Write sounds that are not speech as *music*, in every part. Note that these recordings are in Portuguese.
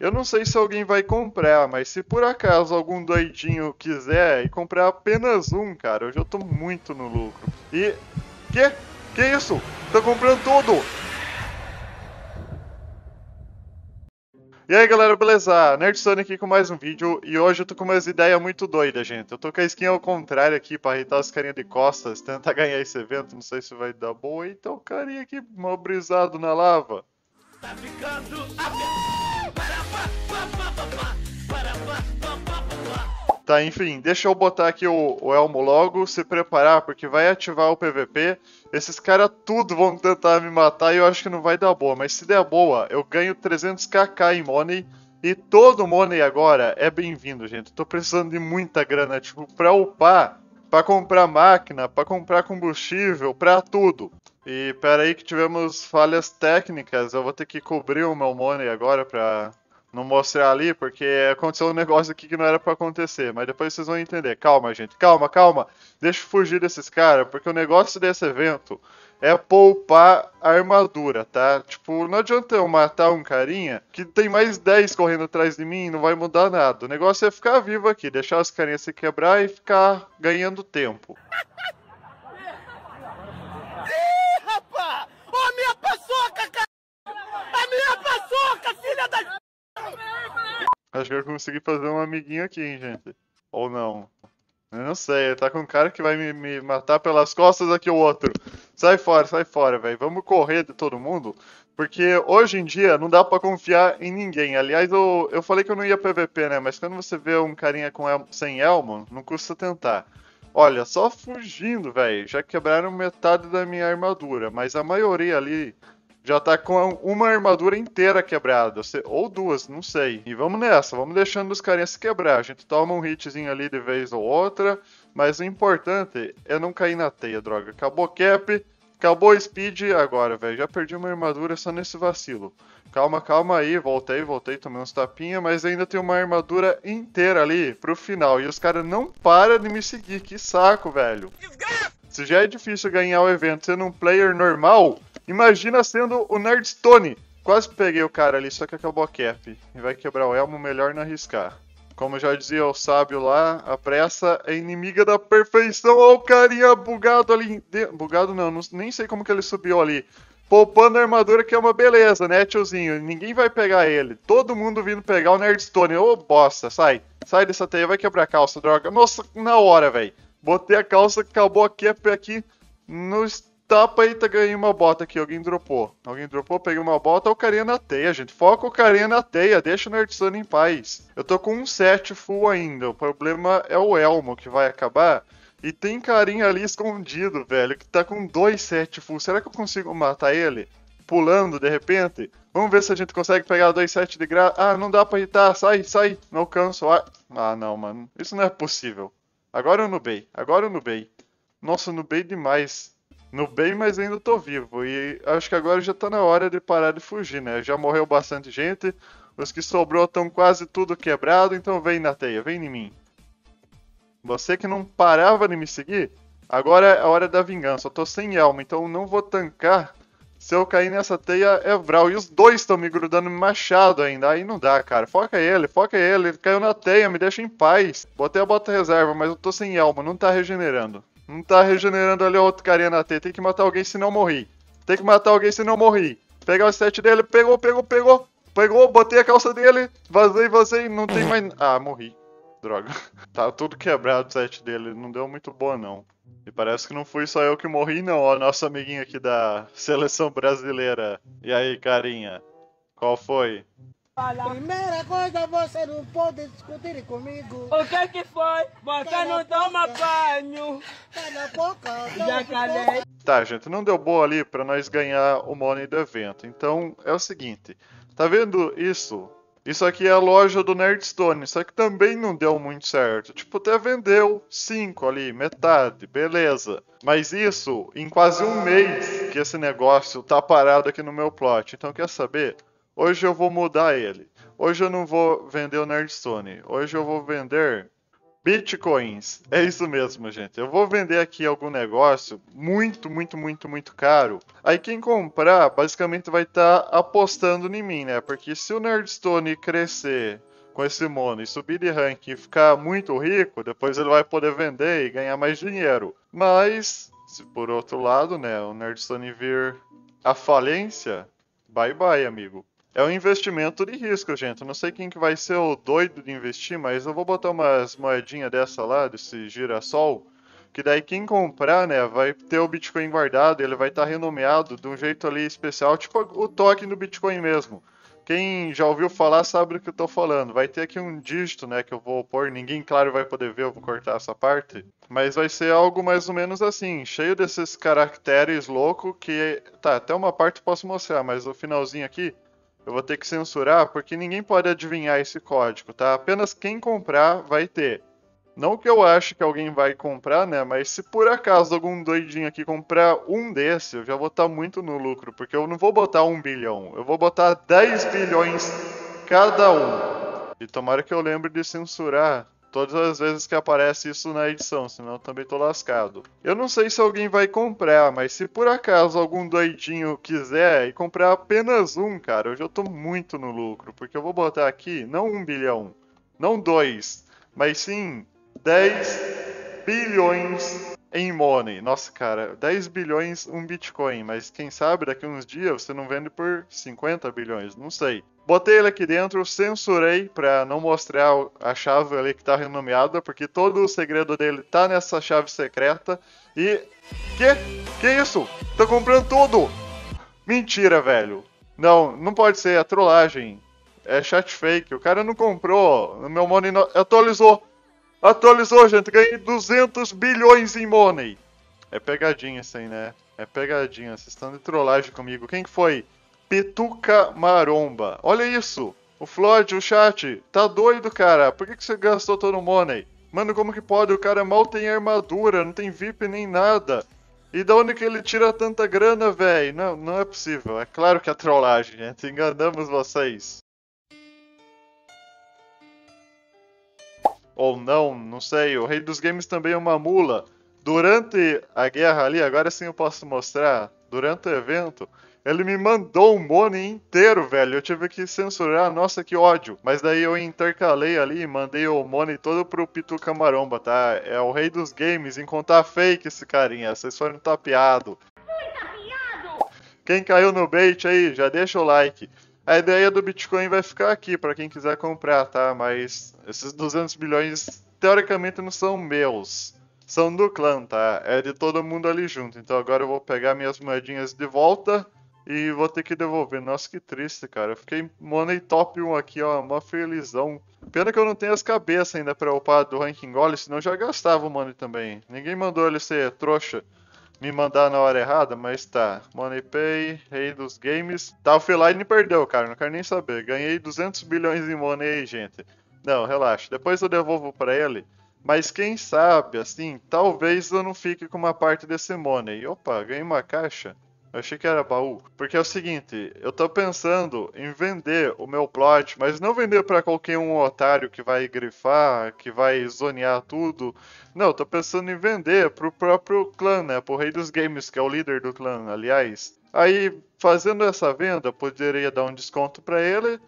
Eu não sei se alguém vai comprar, mas se por acaso algum doidinho quiser e comprar apenas um, cara, eu já tô muito no lucro. E. Que? Que isso? Tá comprando tudo! E aí galera, beleza? Nerd Sonic aqui com mais um vídeo e hoje eu tô com umas ideias muito doidas, gente. Eu tô com a skin ao contrário aqui pra irritar os carinhas de costas, *laughs* tentar ganhar esse evento, não sei se vai dar boa. Então o carinha aqui mal brisado na lava. Tá ficando apertado! Tá, enfim, deixa eu botar aqui o, o, Elmo logo, se preparar, porque vai ativar o PVP. Esses caras tudo vão tentar me matar e eu acho que não vai dar boa. Mas se der boa, eu ganho 300kk em money. E todo money agora é bem-vindo, gente. Tô precisando de muita grana, tipo, pra upar, pra comprar máquina, pra comprar combustível, pra tudo. E pera aí que tivemos falhas técnicas, eu vou ter que cobrir o meu money agora pra, não mostrar ali, porque aconteceu um negócio aqui que não era para acontecer. Mas depois vocês vão entender. Calma, gente. Calma, calma. Deixa eu fugir desses caras, porque o negócio desse evento é poupar a armadura, tá? Tipo, não adianta eu matar um carinha que tem mais 10 correndo atrás de mim e não vai mudar nada. O negócio é ficar vivo aqui, deixar os carinhas se quebrar e ficar ganhando tempo. *laughs* Acho que eu consegui fazer um amiguinho aqui, hein, gente. Ou não. Eu não sei, tá com um cara que vai me, me matar pelas costas aqui o outro. Sai fora, sai fora, velho. Vamos correr de todo mundo. Porque hoje em dia não dá para confiar em ninguém. Aliás, eu, eu falei que eu não ia PVP, né? Mas quando você vê um carinha com el sem elmo, não custa tentar. Olha, só fugindo, velho. Já quebraram metade da minha armadura, mas a maioria ali já tá com uma armadura inteira quebrada, ou duas, não sei. E vamos nessa, vamos deixando os carinhas se quebrar. A gente toma um hitzinho ali de vez ou outra, mas o importante é não cair na teia, droga. Acabou cap, acabou speed agora, velho. Já perdi uma armadura só nesse vacilo. Calma, calma aí, voltei, voltei, tomei uns tapinhas, mas ainda tem uma armadura inteira ali pro final. E os caras não param de me seguir, que saco, velho. Se já é difícil ganhar o evento sendo um player normal, Imagina sendo o Nerdstone. Quase peguei o cara ali, só que acabou a cap. E vai quebrar o elmo, melhor não arriscar. Como já dizia o sábio lá, a pressa é inimiga da perfeição. Olha o carinha bugado ali. De... Bugado não, não, nem sei como que ele subiu ali. Poupando a armadura, que é uma beleza, né, tiozinho? Ninguém vai pegar ele. Todo mundo vindo pegar o Nerdstone. Ô, oh, bosta, sai. Sai dessa teia, vai quebrar a calça, droga. Nossa, na hora, velho. Botei a calça, acabou a cap aqui no tapa e tá ganhei uma bota aqui. Alguém dropou. Alguém dropou, peguei uma bota, o carinha na teia, gente. Foca o carinha na teia, deixa o Nerd Sun em paz. Eu tô com um set full ainda. O problema é o Elmo que vai acabar. E tem carinha ali escondido, velho, que tá com dois set full. Será que eu consigo matar ele? Pulando de repente? Vamos ver se a gente consegue pegar dois set de graça. Ah, não dá pra hitar. Sai, sai. Não alcanço. Ah, ah, não, mano. Isso não é possível. Agora eu nubei. Agora eu nubei. Nossa, eu nubei demais no bem, mas ainda tô vivo. E acho que agora já tá na hora de parar de fugir, né? Já morreu bastante gente, os que sobrou estão quase tudo quebrado, então vem na teia, vem em mim. Você que não parava de me seguir, agora é a hora da vingança. Eu tô sem alma, então não vou tancar. Se eu cair nessa teia, é Vral. E os dois estão me grudando machado ainda. Aí não dá, cara. Foca ele, foca ele. Ele caiu na teia, me deixa em paz. Botei a bota reserva, mas eu tô sem alma, não tá regenerando. Não tá regenerando ali outro carinha na T. Tem que matar alguém se não Tem que matar alguém se não morrer. Pegar o set dele, pegou, pegou, pegou. Pegou, botei a calça dele, vazei, vazei, não tem mais. Ah, morri. Droga. *laughs* Tá tudo quebrado o set dele, não deu muito boa não. E parece que não fui só eu que morri, não. Ó, nosso amiguinho aqui da seleção brasileira. E aí, carinha? Qual foi? Primeira coisa, você não pode discutir comigo. O que é que foi? Você não toma banho. Cala a boca. Já calei. Tá, gente, não deu boa ali para nós ganhar o money do evento. Então, é o seguinte. Tá vendo isso? Isso aqui é a loja do Nerdstone, Só que também não deu muito certo. Tipo, até vendeu 5 ali, metade, beleza. Mas isso em quase um mês que esse negócio tá parado aqui no meu plot. Então quer saber? Hoje eu vou mudar ele. Hoje eu não vou vender o Nerdstone. Hoje eu vou vender Bitcoins. É isso mesmo, gente. Eu vou vender aqui algum negócio muito, muito, muito, muito caro. Aí quem comprar, basicamente vai estar tá apostando em mim, né? Porque se o Nerdstone crescer com esse mono e subir de ranking e ficar muito rico, depois ele vai poder vender e ganhar mais dinheiro. Mas, se por outro lado, né, o Nerdstone vir a falência, bye bye, amigo. É um investimento de risco, gente. não sei quem que vai ser o doido de investir, mas eu vou botar umas moedinhas dessa lá, desse girassol, que daí quem comprar, né, vai ter o Bitcoin guardado, ele vai estar tá renomeado de um jeito ali especial, tipo o token do Bitcoin mesmo. Quem já ouviu falar sabe do que eu tô falando. Vai ter aqui um dígito, né, que eu vou pôr, ninguém claro vai poder ver, eu vou cortar essa parte, mas vai ser algo mais ou menos assim, cheio desses caracteres louco que tá, até uma parte eu posso mostrar, mas o finalzinho aqui eu vou ter que censurar porque ninguém pode adivinhar esse código, tá? Apenas quem comprar vai ter. Não que eu ache que alguém vai comprar, né? Mas se por acaso algum doidinho aqui comprar um desse, eu já vou estar tá muito no lucro, porque eu não vou botar um bilhão, eu vou botar 10 bilhões cada um. E tomara que eu lembre de censurar todas as vezes que aparece isso na edição, senão eu também tô lascado. Eu não sei se alguém vai comprar, mas se por acaso algum doidinho quiser e comprar apenas um, cara, eu já tô muito no lucro, porque eu vou botar aqui não um bilhão, não dois, mas sim 10 bilhões em money. Nossa, cara, 10 bilhões um Bitcoin, mas quem sabe daqui uns dias você não vende por 50 bilhões, não sei. Botei ele aqui dentro, censurei para não mostrar a chave ali que tá renomeada, porque todo o segredo dele tá nessa chave secreta. E. Que? Que isso? Tá comprando tudo! Mentira, velho! Não, não pode ser, é trollagem. É chat fake. O cara não comprou. meu money atualizou. Atualizou, gente. Ganhei 200 bilhões em money. É pegadinha isso aí, né? É pegadinha. Vocês estão de trollagem comigo. Quem que foi? Petuca Maromba. Olha isso. O Floyd, o chat. Tá doido, cara. Por que, que você gastou todo o money? Mano, como que pode? O cara mal tem armadura, não tem VIP nem nada. E da onde que ele tira tanta grana, velho? Não, não é possível. É claro que é trollagem, gente. Enganamos vocês. ou não, não sei. O Rei dos Games também é uma mula. Durante a guerra ali, agora sim eu posso mostrar, durante o evento, ele me mandou um money inteiro, velho. Eu tive que censurar, nossa, que ódio. Mas daí eu intercalei ali e mandei o money todo pro Pitu Camaromba, tá? É o rei dos games, em contar fake esse carinha. Vocês foram tapeado. Fui tapeado! Quem caiu no bait aí, já deixa o like a ideia do Bitcoin vai ficar aqui para quem quiser comprar, tá? Mas esses 200 bilhões teoricamente não são meus, são do clã, tá? É de todo mundo ali junto. Então agora eu vou pegar minhas moedinhas de volta e vou ter que devolver. Nossa, que triste, cara. Eu fiquei money top 1 aqui, ó, mó felizão. Pena que eu não tenho as cabeças ainda pra upar do ranking gole, senão eu já gastava o money também. Ninguém mandou ele ser trouxa me mandar na hora errada, mas tá. MoneyPay, rei dos games. Tá, o Feline perdeu, cara, não quero nem saber. Ganhei 200 bilhões em Money aí, gente. Não, relaxa, depois eu devolvo para ele. Mas quem sabe, assim, talvez eu não fique com uma parte desse Money. Opa, ganhei uma caixa achei que era baú. Porque é o seguinte, eu tô pensando em vender o meu plot, mas não vender para qualquer um otário que vai grifar, que vai zonear tudo. Não, eu tô pensando em vender pro próprio clã, né? Pro rei dos games, que é o líder do clã, aliás. Aí, fazendo essa venda, poderia dar um desconto para ele.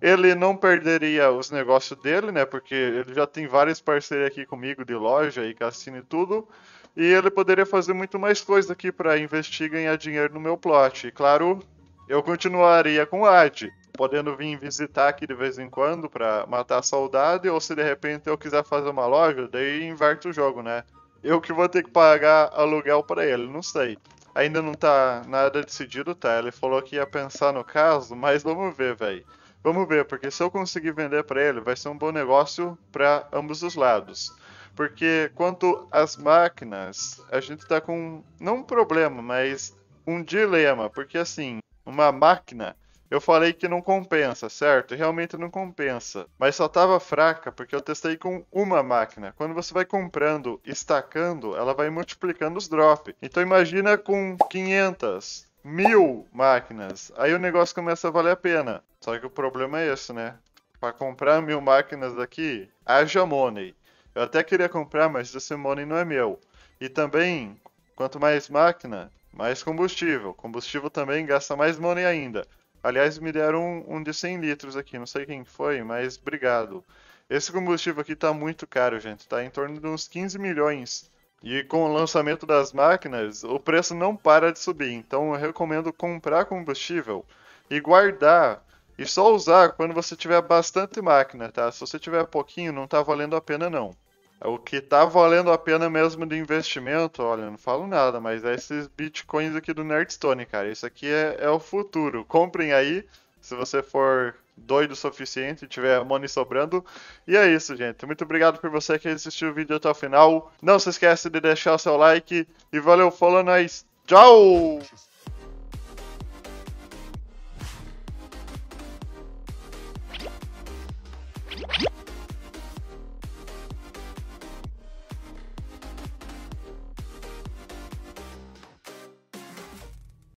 Ele não perderia os negócios dele, né? Porque ele já tem várias parcerias aqui comigo de loja e cassino e tudo. E ele poderia fazer muito mais coisa aqui para investir e ganhar dinheiro no meu plot. E claro, eu continuaria com o Ad, podendo vir visitar aqui de vez em quando para matar a saudade, ou se de repente eu quiser fazer uma loja, daí inverte o jogo, né? Eu que vou ter que pagar aluguel para ele, não sei. Ainda não tá nada decidido, tá? Ele falou que ia pensar no caso, mas vamos ver, velho. Vamos ver, porque se eu conseguir vender para ele, vai ser um bom negócio para ambos os lados. Porque quanto às máquinas, a gente está com não um problema, mas um dilema, porque assim, uma máquina eu falei que não compensa, certo? Realmente não compensa. Mas só tava fraca porque eu testei com uma máquina. Quando você vai comprando, estacando, ela vai multiplicando os drops. Então imagina com 500, mil máquinas. Aí o negócio começa a valer a pena. Só que o problema é esse, né? Para comprar mil máquinas daqui, haja money. Eu até queria comprar, mas esse money não é meu. E também, quanto mais máquina, mais combustível. Combustível também gasta mais money ainda. Aliás, me deram um, um de 100 litros aqui, não sei quem foi, mas obrigado. Esse combustível aqui tá muito caro, gente. Tá em torno de uns 15 milhões. E com o lançamento das máquinas, o preço não para de subir. Então eu recomendo comprar combustível e guardar e só usar quando você tiver bastante máquina, tá? Se você tiver pouquinho, não tá valendo a pena não. É o que tá valendo a pena mesmo de investimento, olha, não falo nada, mas é esses bitcoins aqui do Nerdstone, cara. Isso aqui é, é o futuro. Comprem aí, se você for doido o suficiente, tiver money sobrando. E é isso, gente. Muito obrigado por você que assistiu o vídeo até o final. Não se esquece de deixar o seu like. E valeu, falou, nós. Tchau!